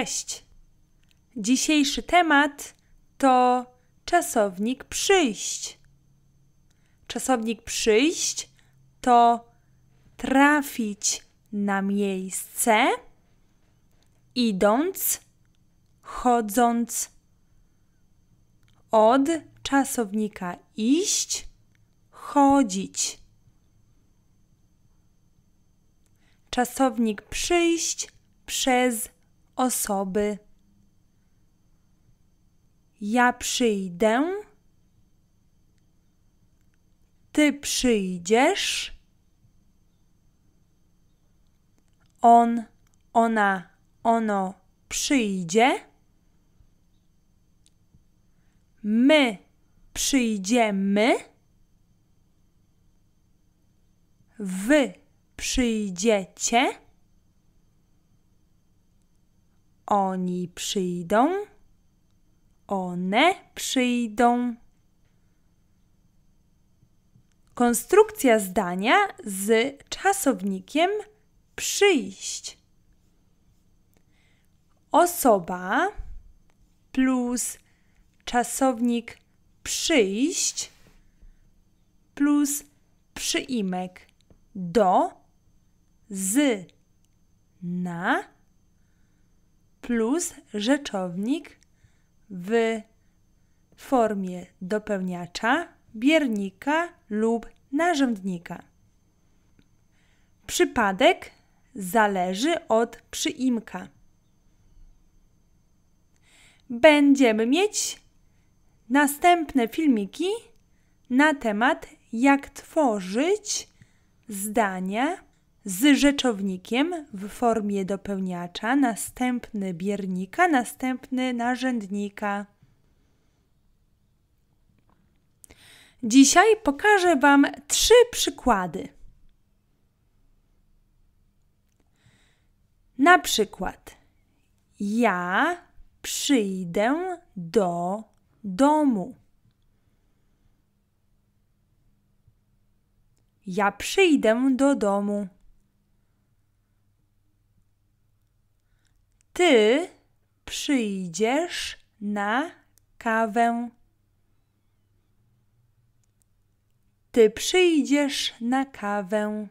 Cześć. Dzisiejszy temat to czasownik przyjść. Czasownik przyjść to trafić na miejsce idąc, chodząc. Od czasownika iść, chodzić. Czasownik przyjść przez osoby. Ja przyjdę. Ty przyjdziesz. On, ona, ono przyjdzie. My przyjdziemy. Wy przyjdziecie. Oni przyjdą. One przyjdą. Konstrukcja zdania z czasownikiem przyjść. Osoba plus czasownik przyjść plus przyimek do, z, na plus rzeczownik w formie dopełniacza, biernika lub narzędnika. Przypadek zależy od przyimka. Będziemy mieć następne filmiki na temat, jak tworzyć zdania z rzeczownikiem w formie dopełniacza, następny biernika, następny narzędnika. Dzisiaj pokażę Wam trzy przykłady. Na przykład ja przyjdę do domu. Ja przyjdę do domu. Ty przyjdziesz na kawę. Ty przyjdziesz na kawę.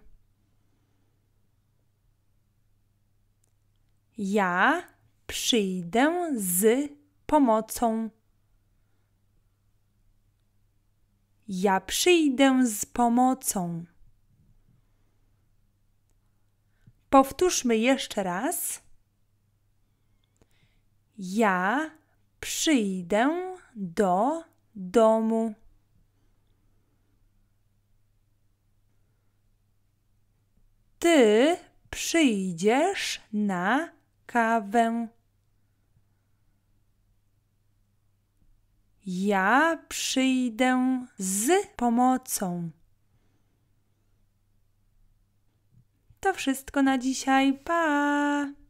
Ja przyjdę z pomocą. Ja przyjdę z pomocą. Powtórzmy jeszcze raz. Ja przyjdę do domu. Ty przyjdziesz na kawę. Ja przyjdę z pomocą. To wszystko na dzisiaj. Pa!